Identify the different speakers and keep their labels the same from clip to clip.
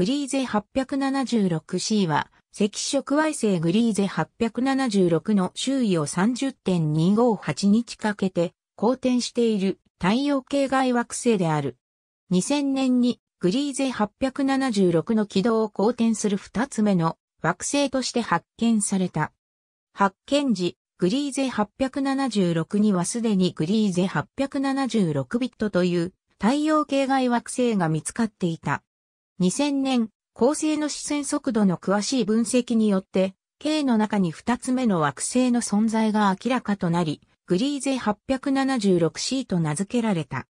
Speaker 1: グリーゼ 876C は、赤色矮星グリーゼ876の周囲を30.258日かけて、公転している太陽系外惑星である。2000年にグリーゼ876の軌道を公転する2つ目の惑星として発見された。発見時、グリーゼ876にはすでにグリーゼ876ビットという太陽系外惑星が見つかっていた。2000年、恒星の視線速度の詳しい分析によって、K の中に2つ目の惑星の存在が明らかとなり、グリーゼ 876C と名付けられた。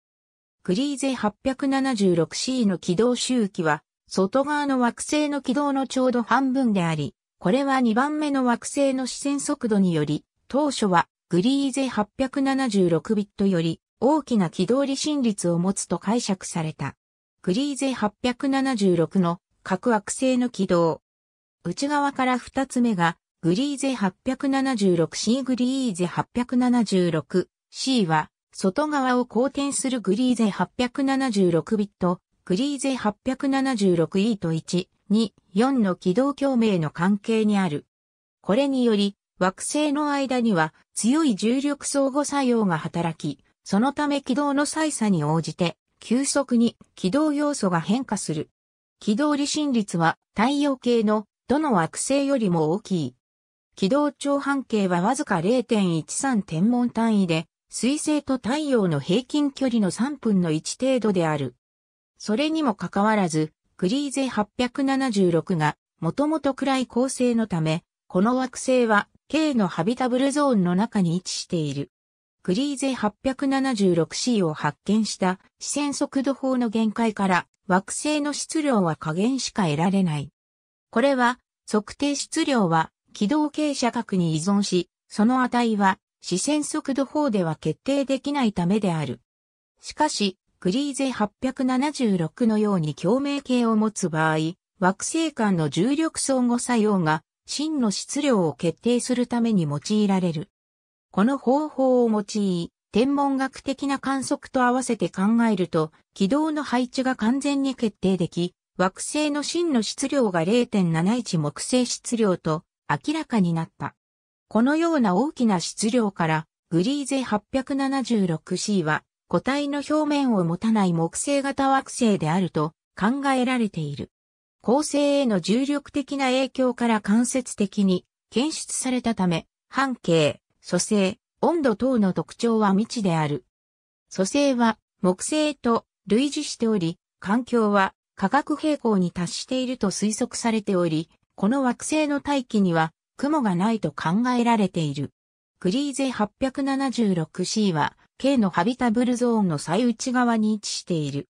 Speaker 1: グリーゼ 876C の軌道周期は、外側の惑星の軌道のちょうど半分であり、これは2番目の惑星の視線速度により、当初はグリーゼ876ビットより大きな軌道離心率を持つと解釈された。グリーゼ876の各惑星の軌道。内側から二つ目がグリーゼ 876C グリーゼ 876C は外側を公転するグリーゼ876ビット、グリーゼ 876E と1、2、4の軌道共鳴の関係にある。これにより惑星の間には強い重力相互作用が働き、そのため軌道の再差に応じて急速に軌道要素が変化する。軌道離心率は太陽系のどの惑星よりも大きい。軌道長半径はわずか0.13天文単位で、水星と太陽の平均距離の3分の1程度である。それにもかかわらず、グリーゼ876が、もともと暗い構成のため、この惑星は、K のハビタブルゾーンの中に位置している。グリーゼ 876C を発見した視線速度法の限界から惑星の質量は加減しか得られない。これは測定質量は軌道傾斜角に依存し、その値は視線速度法では決定できないためである。しかし、グリーゼ876のように共鳴系を持つ場合、惑星間の重力相互作用が真の質量を決定するために用いられる。この方法を用い、天文学的な観測と合わせて考えると、軌道の配置が完全に決定でき、惑星の真の質量が0.71木星質量と明らかになった。このような大きな質量から、グリーゼ 876C は、個体の表面を持たない木星型惑星であると考えられている。恒星への重力的な影響から間接的に検出されたため、半径蘇生、温度等の特徴は未知である。蘇生は木星と類似しており、環境は化学平衡に達していると推測されており、この惑星の大気には雲がないと考えられている。グリーゼ 876C は K のハビタブルゾーンの最内側に位置している。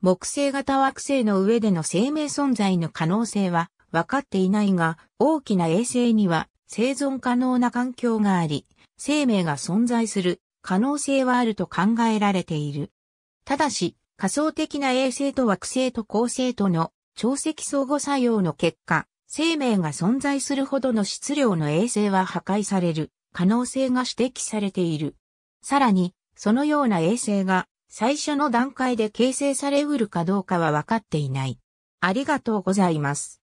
Speaker 1: 木星型惑星の上での生命存在の可能性は分かっていないが、大きな衛星には生存可能な環境があり、生命が存在する可能性はあると考えられている。ただし、仮想的な衛星と惑星と恒星との潮汐相互作用の結果、生命が存在するほどの質量の衛星は破壊される可能性が指摘されている。さらに、そのような衛星が最初の段階で形成されうるかどうかは分かっていない。ありがとうございます。